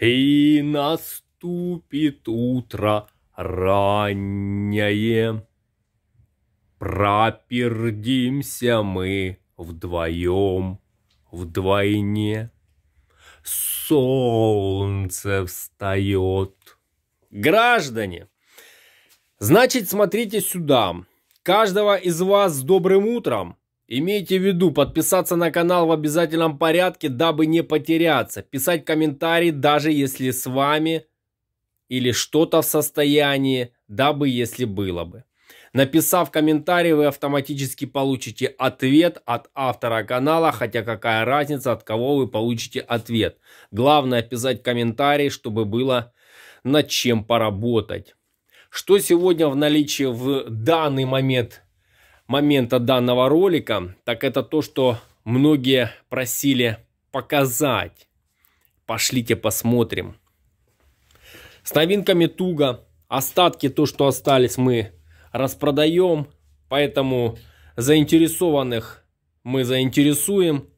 И наступит утро раннее. Пропердимся мы вдвоем, вдвойне. Солнце встает. Граждане, значит, смотрите сюда. Каждого из вас с добрым утром. Имейте в виду, подписаться на канал в обязательном порядке, дабы не потеряться. Писать комментарии, даже если с вами или что-то в состоянии, дабы если было бы. Написав комментарий, вы автоматически получите ответ от автора канала, хотя какая разница, от кого вы получите ответ. Главное писать комментарий, чтобы было над чем поработать. Что сегодня в наличии в данный момент момента данного ролика, так это то, что многие просили показать. Пошлите посмотрим. С новинками туго. Остатки, то, что остались, мы распродаем. Поэтому заинтересованных мы заинтересуем.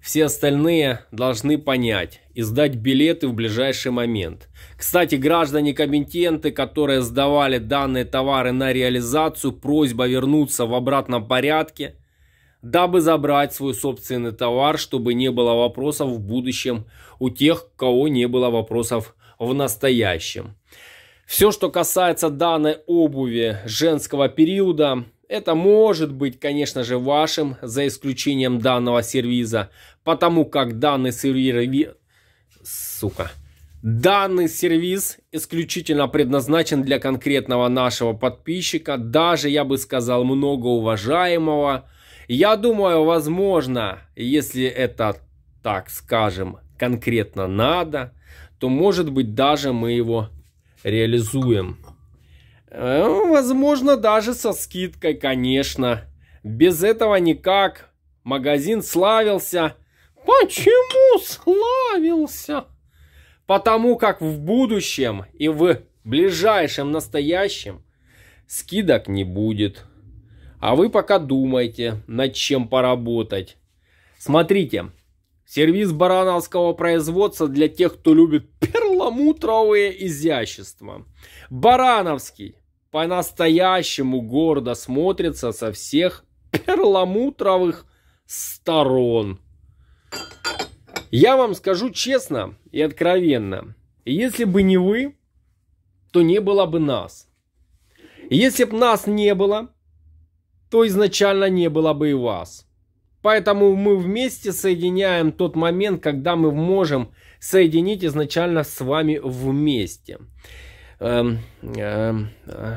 Все остальные должны понять и сдать билеты в ближайший момент. Кстати, граждане-комитенты, которые сдавали данные товары на реализацию, просьба вернуться в обратном порядке, дабы забрать свой собственный товар, чтобы не было вопросов в будущем у тех, у кого не было вопросов в настоящем. Все, что касается данной обуви женского периода, это может быть, конечно же, вашим, за исключением данного сервиза, потому как данный сервис... Сука. Данный сервис исключительно предназначен для конкретного нашего подписчика, даже, я бы сказал, многоуважаемого. Я думаю, возможно, если это, так скажем, конкретно надо, то, может быть, даже мы его реализуем. Э, возможно, даже со скидкой, конечно. Без этого никак. Магазин славился. Почему славился? Потому как в будущем и в ближайшем настоящем скидок не будет. А вы пока думайте, над чем поработать. Смотрите, сервис барановского производства для тех, кто любит перламутровые изящества. Барановский по-настоящему гордо смотрится со всех перламутровых сторон. Я вам скажу честно и откровенно, если бы не вы, то не было бы нас. Если бы нас не было, то изначально не было бы и вас. Поэтому мы вместе соединяем тот момент, когда мы можем соединить изначально с вами вместе. Эм, эм,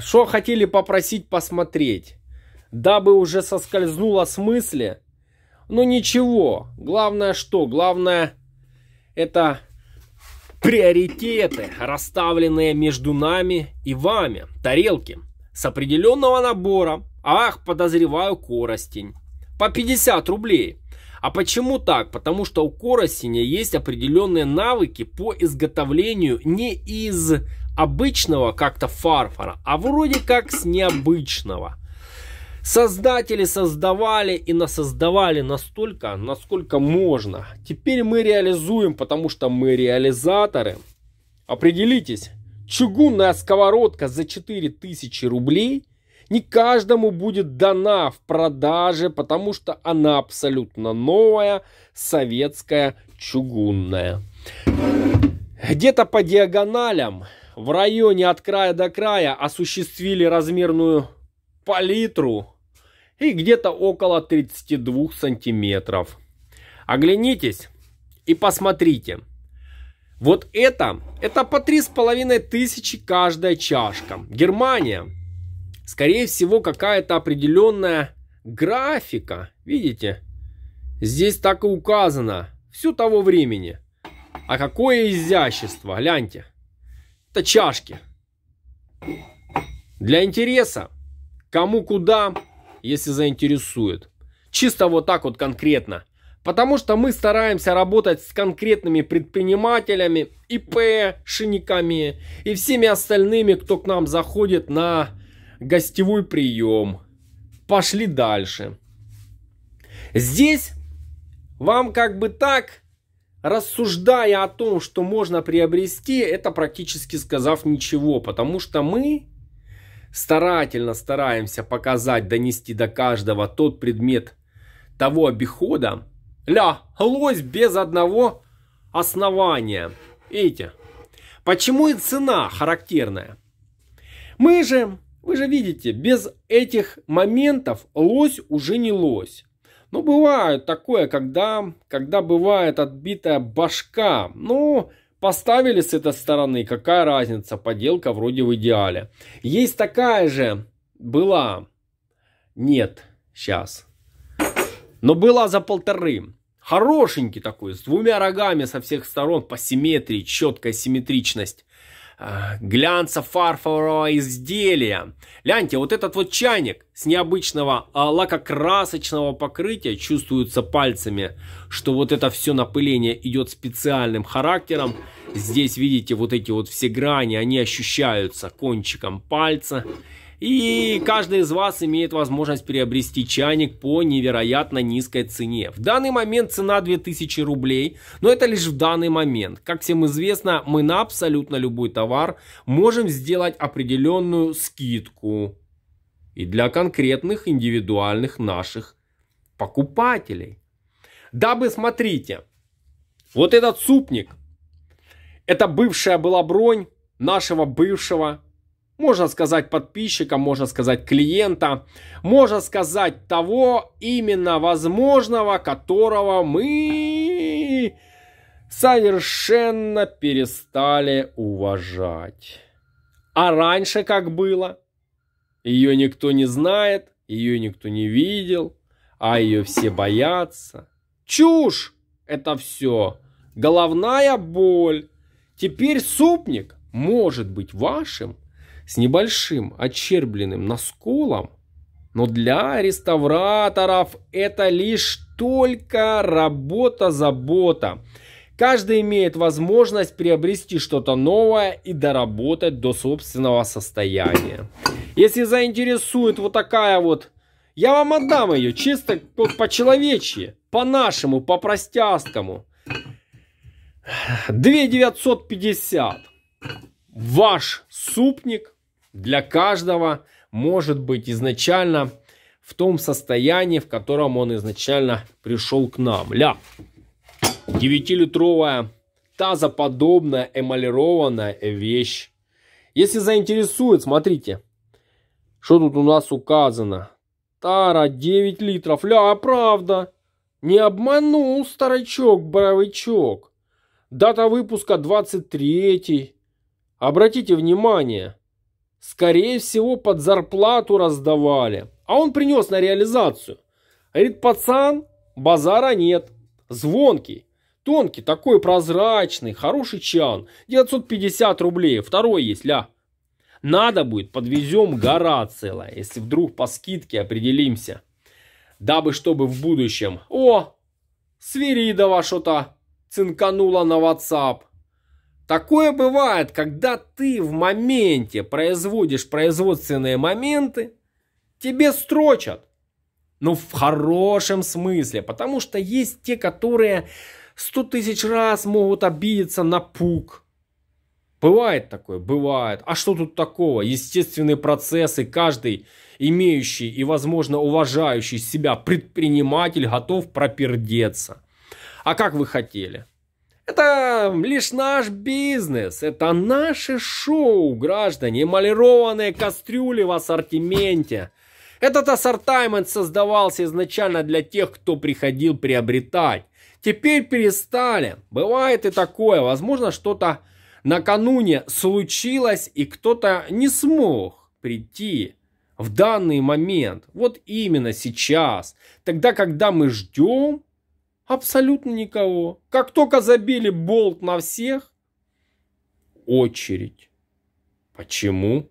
что хотели попросить посмотреть? Дабы уже соскользнуло с мысли. Ну ничего. Главное что? Главное это приоритеты, расставленные между нами и вами. Тарелки. С определенного набора. Ах, подозреваю, коростень. По 50 рублей. А почему так? Потому что у коростеня есть определенные навыки по изготовлению не из обычного как-то фарфора, а вроде как с необычного. Создатели создавали и насоздавали настолько, насколько можно. Теперь мы реализуем, потому что мы реализаторы. Определитесь, чугунная сковородка за 4000 рублей не каждому будет дана в продаже, потому что она абсолютно новая, советская, чугунная. Где-то по диагоналям в районе от края до края осуществили размерную палитру и где-то около 32 сантиметров. Оглянитесь и посмотрите. Вот это, это по 3,5 тысячи каждая чашка. Германия. Скорее всего, какая-то определенная графика. Видите? Здесь так и указано. Все того времени. А какое изящество, гляньте. Это чашки. Для интереса. Кому куда, если заинтересует. Чисто вот так вот конкретно. Потому что мы стараемся работать с конкретными предпринимателями, ИП, шиниками и всеми остальными, кто к нам заходит на гостевой прием. Пошли дальше. Здесь вам как бы так рассуждая о том, что можно приобрести, это практически сказав ничего, потому что мы старательно стараемся показать, донести до каждого тот предмет того обихода, ля, лось без одного основания. Видите? Почему и цена характерная? Мы же, вы же видите, без этих моментов лось уже не лось. Ну, бывает такое, когда, когда бывает отбитая башка. Ну, поставили с этой стороны, какая разница, поделка вроде в идеале. Есть такая же, была, нет, сейчас, но была за полторы. Хорошенький такой, с двумя рогами со всех сторон, по симметрии, четкая симметричность. А, глянца фарфорового изделия. Ляньте, вот этот вот чайник с необычного а, лакокрасочного покрытия чувствуется пальцами, что вот это все напыление идет специальным характером. Здесь, видите, вот эти вот все грани, они ощущаются кончиком пальца. И каждый из вас имеет возможность приобрести чайник по невероятно низкой цене. В данный момент цена 2000 рублей, но это лишь в данный момент. Как всем известно, мы на абсолютно любой товар можем сделать определенную скидку. И для конкретных индивидуальных наших покупателей. Дабы, смотрите, вот этот супник, это бывшая была бронь нашего бывшего можно сказать подписчика, можно сказать клиента, можно сказать того именно возможного, которого мы совершенно перестали уважать. А раньше как было? Ее никто не знает, ее никто не видел, а ее все боятся. Чушь это все. Головная боль. Теперь супник может быть вашим с небольшим очербленным насколом, но для реставраторов это лишь только работа-забота. Каждый имеет возможность приобрести что-то новое и доработать до собственного состояния. Если заинтересует вот такая вот, я вам отдам ее чисто по-человечьи, по-нашему, по-простяскому. 2950. Ваш супник для каждого может быть изначально в том состоянии, в котором он изначально пришел к нам. Ля. 9-литровая тазоподобная эмалированная вещь. Если заинтересует, смотрите, что тут у нас указано. Тара 9 литров. Ля, а правда. Не обманул старачок, боровичок. Дата выпуска 23. Обратите внимание. Скорее всего, под зарплату раздавали. А он принес на реализацию. Говорит, пацан, базара нет. Звонкий. Тонкий, такой прозрачный, хороший чан. 950 рублей, второй есть, ля. Надо будет, подвезем гора целая, если вдруг по скидке определимся. Дабы чтобы в будущем... О, Свиридова что-то цинканула на WhatsApp. Такое бывает, когда ты в моменте производишь производственные моменты, тебе строчат. Ну, в хорошем смысле, потому что есть те, которые сто тысяч раз могут обидеться на пук. Бывает такое, бывает. А что тут такого? Естественные процессы, каждый имеющий и, возможно, уважающий себя предприниматель готов пропердеться. А как вы хотели? Это лишь наш бизнес, это наше шоу, граждане, эмалированные кастрюли в ассортименте. Этот ассортаймент создавался изначально для тех, кто приходил приобретать. Теперь перестали. Бывает и такое. Возможно, что-то накануне случилось, и кто-то не смог прийти в данный момент. Вот именно сейчас. Тогда, когда мы ждем, Абсолютно никого. Как только забили болт на всех, очередь. Почему?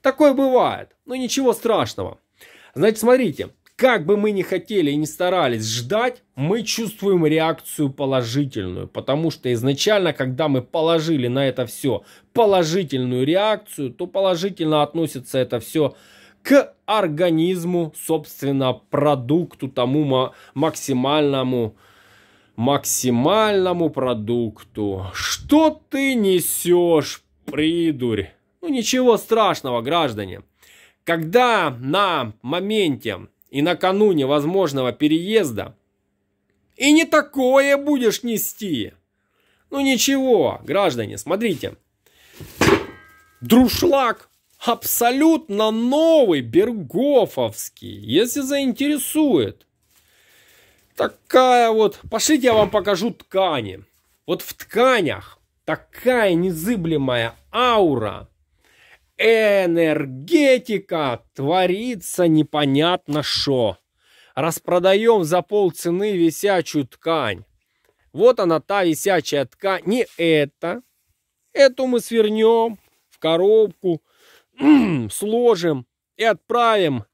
Такое бывает, но ничего страшного. Значит, смотрите, как бы мы ни хотели и не старались ждать, мы чувствуем реакцию положительную, потому что изначально, когда мы положили на это все положительную реакцию, то положительно относится это все к к организму, собственно, продукту тому максимальному, максимальному продукту. Что ты несешь, придурь? Ну ничего страшного, граждане. Когда на моменте и накануне возможного переезда и не такое будешь нести. Ну ничего, граждане, смотрите. Друшлаг абсолютно новый бергововский, если заинтересует. Такая вот, пошлите я вам покажу ткани. Вот в тканях такая незыблемая аура, энергетика, творится непонятно что. Распродаем за полцены висячую ткань. Вот она, та висячая ткань. Не это. Эту мы свернем в коробку. сложим и отправим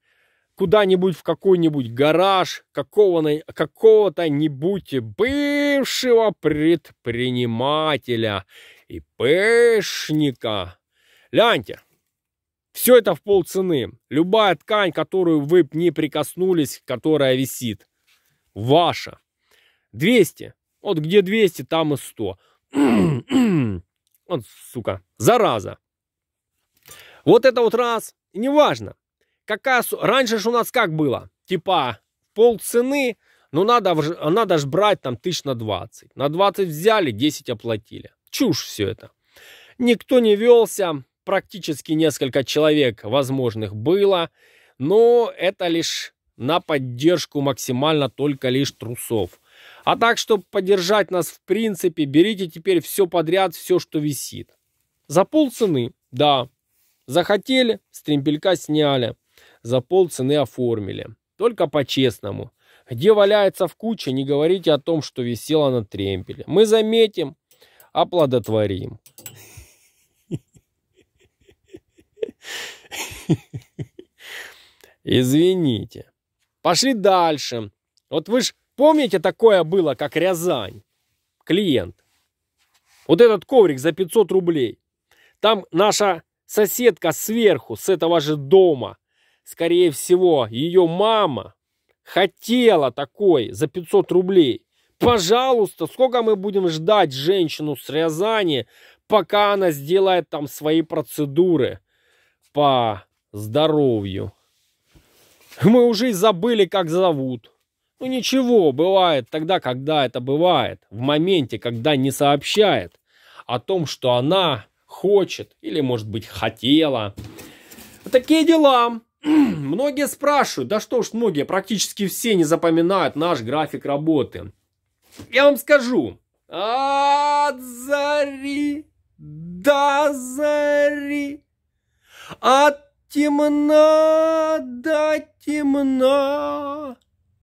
куда-нибудь в какой-нибудь гараж какого-то какого нибудь бывшего предпринимателя и пышника. Ляньте, все это в полцены. Любая ткань, которую вы не прикоснулись, которая висит, ваша. 200. Вот где 200, там и 100. вот, сука, зараза. Вот это вот раз, неважно. Какая, раньше же у нас как было? Типа полцены, но надо, надо же брать там тысяч на 20. На 20 взяли, 10 оплатили. Чушь все это. Никто не велся, практически несколько человек возможных было, но это лишь на поддержку максимально только лишь трусов. А так, чтобы поддержать нас в принципе, берите теперь все подряд, все, что висит. За полцены, да, Захотели, стремпелька сняли, за полцены оформили. Только по-честному. Где валяется в куче, не говорите о том, что висело на тремпеле. Мы заметим, оплодотворим. Извините. Пошли дальше. Вот вы ж помните, такое было, как Рязань? Клиент. Вот этот коврик за 500 рублей. Там наша Соседка сверху, с этого же дома. Скорее всего, ее мама хотела такой за 500 рублей. Пожалуйста, сколько мы будем ждать женщину с Рязани, пока она сделает там свои процедуры по здоровью. Мы уже и забыли, как зовут. Ну ничего, бывает тогда, когда это бывает. В моменте, когда не сообщает о том, что она хочет или, может быть, хотела. такие дела. Многие спрашивают, да что ж многие, практически все не запоминают наш график работы. Я вам скажу. От зари до зари, от темна до темна.